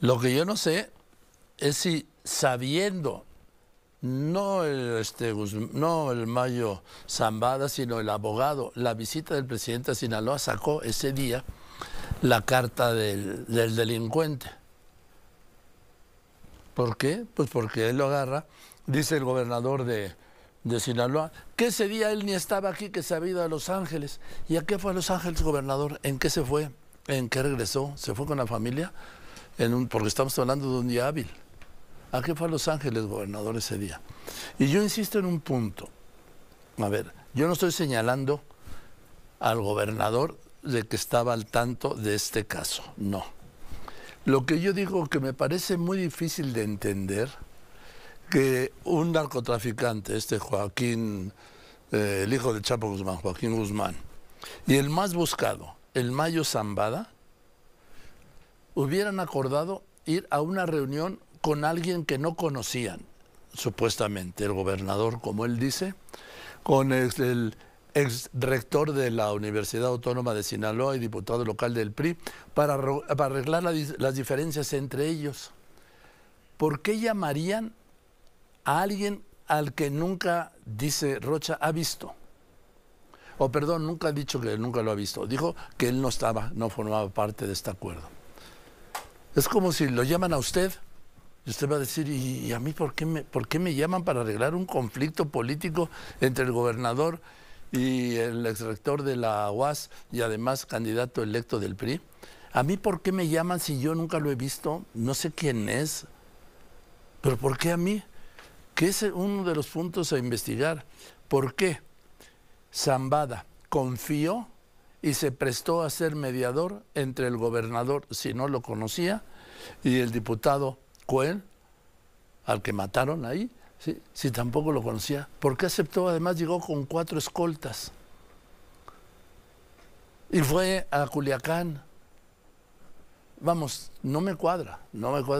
Lo que yo no sé es si sabiendo, no el, este, no el Mayo Zambada, sino el abogado, la visita del presidente de Sinaloa sacó ese día la carta del, delincuente. ¿Por qué? Pues porque él lo agarra, dice el gobernador de, de Sinaloa, que ese día él ni estaba aquí, que se había ido a Los Ángeles. ¿Y a qué fue a Los Ángeles, gobernador? ¿En qué se fue? ¿En qué regresó? ¿Se fue con la familia? porque estamos hablando de un día hábil. ¿A qué fue a Los Ángeles, gobernador, ese día? Y yo insisto en un punto. A ver, yo no estoy señalando al gobernador de que estaba al tanto de este caso, no. Lo que yo digo que me parece muy difícil de entender, que un narcotraficante, este Joaquín, eh, el hijo de Chapo Guzmán, Joaquín Guzmán, y el más buscado, el Mayo Zambada, hubieran acordado ir a una reunión con alguien que no conocían, supuestamente el gobernador, como él dice, con el ex rector de la Universidad Autónoma de Sinaloa y diputado local del PRI, para, arreglar las diferencias entre ellos. ¿Por qué llamarían a alguien al que nunca, dice Rocha, ha visto? o perdón, nunca ha dicho que nunca lo ha visto, dijo que él no estaba, no formaba parte de este acuerdo. Es como si lo llaman a usted y usted va a decir, ¿y, a mí por qué, me, por qué me llaman para arreglar un conflicto político entre el gobernador y el exrector de la UAS y además candidato electo del PRI? ¿A mí por qué me llaman si yo nunca lo he visto? No sé quién es. ¿Pero por qué a mí? Que es uno de los puntos a investigar. ¿Por qué? Zambada confió y se prestó a ser mediador entre el gobernador, si no lo conocía, y el diputado Coel, al que mataron ahí, si tampoco lo conocía. ¿Por qué aceptó? Además llegó con cuatro escoltas. Y fue a Culiacán. Vamos, no me cuadra, no me cuadra.